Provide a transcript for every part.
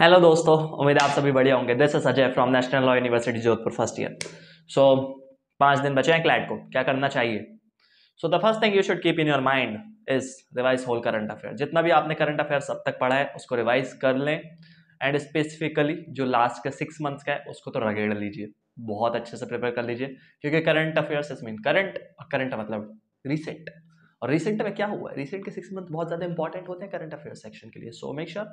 Hello दोस्तों उम्मीद आप सभी बढ़िया होंगे this is Ajay from national law university Jodhpur first year so पाँच दिन बचे हैं क्लैट को क्या करना चाहिए so the first thing you should keep in your mind is revise whole current affair जितना भी आपने करंट अफेयर्स अब तक पढ़ा है उसको रिवाइज कर लें एंड स्पेसिफिकली जो लास्ट के सिक्स मंथ्स का है उसको तो रगेड़ लीजिए बहुत अच्छे से प्रिपेयर कर लीजिए क्योंकि current affairs is mean current और करंट मतलब रिसेंट और रिसेंट में क्या हुआ है रिसेंट के सिक्स मंथ बहुत ज़्यादा इंपॉर्टेंट होते हैं करंट अफेयर सेक्शन के लिए सो मेक श्योर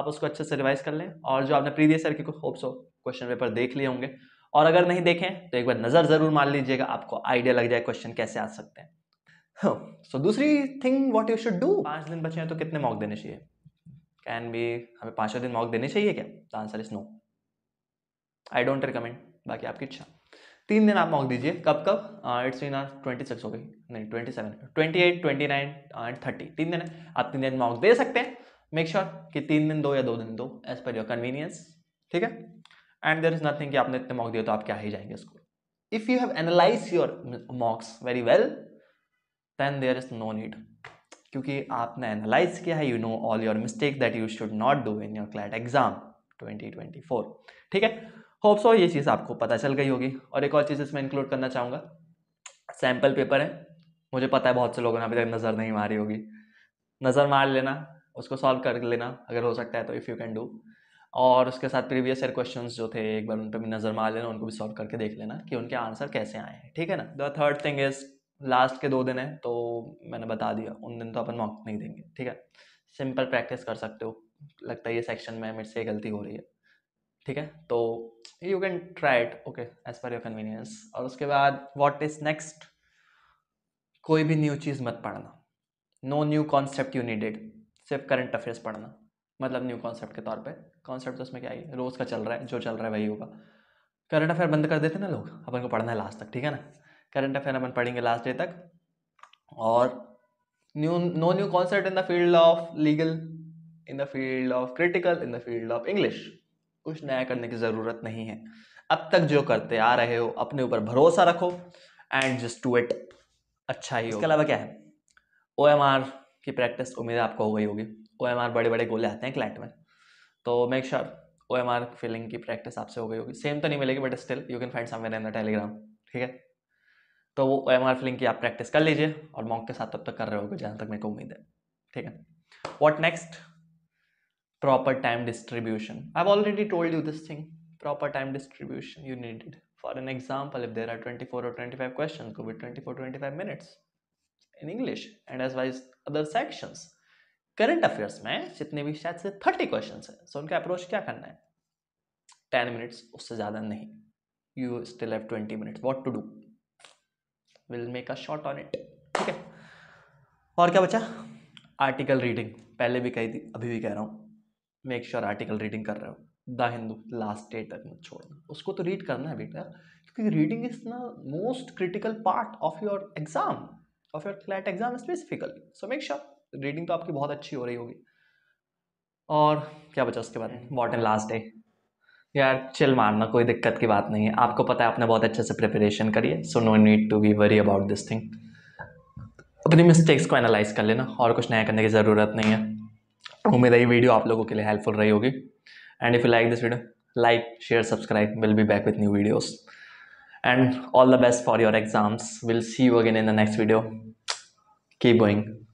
आप उसको अच्छे से रिवाइज कर लें और जो आपने प्रीवियस ईयर के कुछ होप्स हो क्वेश्चन पेपर देख लिए होंगे और अगर नहीं देखें तो एक बार नज़र ज़रूर मान लीजिएगा आपको आइडिया लग जाए क्वेश्चन कैसे आ सकते हैं सो हाँ, so, दूसरी thing what you should do पाँच दिन बचे हैं तो कितने मॉक देने चाहिए कैन बी हमें पाँचों दिन मॉक देने चाहिए क्या the answer is no I don't recommend बाकी आपकी इच्छा तीन दिन आप मॉक दीजिए कब कब it's in are twenty six हो गई नहीं twenty seven twenty eight twenty nine and thirty तीन दिन है आप तीन दिन मॉक दे सकते हैं मेक श्योर sure कि तीन दिन दो या दो दिन दो एज पर योर कन्वीनियंस ठीक है एंड देर इज नथिंग कि आपने इतने मॉक दिए तो आप क्या ही जाएंगे school if you have analyse your mocks very well then there is no need क्योंकि आपने एनालाइज किया है you know all your mistake that you should not do in your CLAT exam twenty twenty four ठीक है hopes और ये चीज़ आपको पता चल गई होगी और एक और चीज़ इसमें इंक्लूड करना चाहूँगा सैम्पल पेपर है मुझे पता है बहुत से लोगों ने अभी तक नज़र नहीं मारी होगी नज़र मार लेना उसको सॉल्व कर लेना अगर हो सकता है तो इफ़ यू कैन डू और उसके साथ प्रीवियस ईयर क्वेश्चन जो थे एक बार उन पर भी नज़र मार लेना उनको भी सॉल्व करके देख लेना कि उनके आंसर कैसे आए हैं ठीक है ना the third thing is last के दो दिन है तो मैंने बता दिया उन दिन तो अपन मॉक नहीं देंगे ठीक है सिंपल प्रैक्टिस कर सकते हो लगता है ये सेक्शन में मेरे से गलती हो रही है ठीक है तो you can try it okay as per your convenience और उसके बाद वॉट इज नेक्स्ट कोई भी न्यू चीज़ मत पढ़ना no new concept you needed सिर्फ करंट अफेयर्स पढ़ना मतलब न्यू कॉन्सेप्ट के तौर पे कॉन्सेप्ट तो उसमें क्या है रोज़ का चल रहा है जो चल रहा है वही होगा करंट अफेयर बंद कर देते ना लोग अपन को पढ़ना है लास्ट तक ठीक है ना करंट अफेयर अपन पढ़ेंगे लास्ट डे तक और new no new concept in the field of legal in the field of critical in the field of English कुछ नया करने की ज़रूरत नहीं है अब तक जो करते आ रहे हो अपने ऊपर भरोसा रखो एंड जस्ट टू इट अच्छा ही इसके अलावा क्या है ओ की प्रैक्टिस उम्मीद आपको हो गई होगी ओ बड़े बड़े गोले आते हैं क्लैट में तो make sure O M R filling की प्रैक्टिस आपसे हो गई होगी सेम तो नहीं मिलेगी but still you can find somewhere in the Telegram ठीक है तो वो ओ एम आर फिलिंग की आप प्रैक्टिस कर लीजिए और मॉक के साथ तब तक कर रहे हो जहाँ तक मेरे को उम्मीद है ठीक है what next proper time distribution. I've already told you this thing, proper time distribution you needed. For an example, if there are 24 or 25 questions, give with 24, 25 minutes in English and as well as other sections. Current affairs में जितने भी शायद से thirty question हैं सो उनका approach क्या करना है टेन मिनट्स उससे ज़्यादा नहीं you still have twenty minutes what to do will make a short on it ठीक है और क्या बचा आर्टिकल रीडिंग पहले भी कही थी अभी भी कह रहा हूँ मेक श्योर आर्टिकल रीडिंग कर रहे हो द हिंदू लास्ट डे तक मत छोड़ना उसको तो रीड करना है बेटा क्योंकि रीडिंग इज ना most critical part of your exam of your CLAT exam specifically so make sure reading तो आपकी बहुत अच्छी हो रही होगी और क्या बचा उसके बाद वॉट एंड लास्ट डे यार चिल मारना कोई दिक्कत की बात नहीं है आपको पता है आपने बहुत अच्छे से प्रिपरेशन करी है so no need to be worry about this thing अपनी मिस्टेक्स को एनालाइज कर लेना और कुछ नया करने की ज़रूरत नहीं है उम्मीद है ये वीडियो आप लोगों के लिए हेल्पफुल रही होगी and if you like this video like share subscribe will be back with new videos and all the best for your exams will see you again in the next video keep going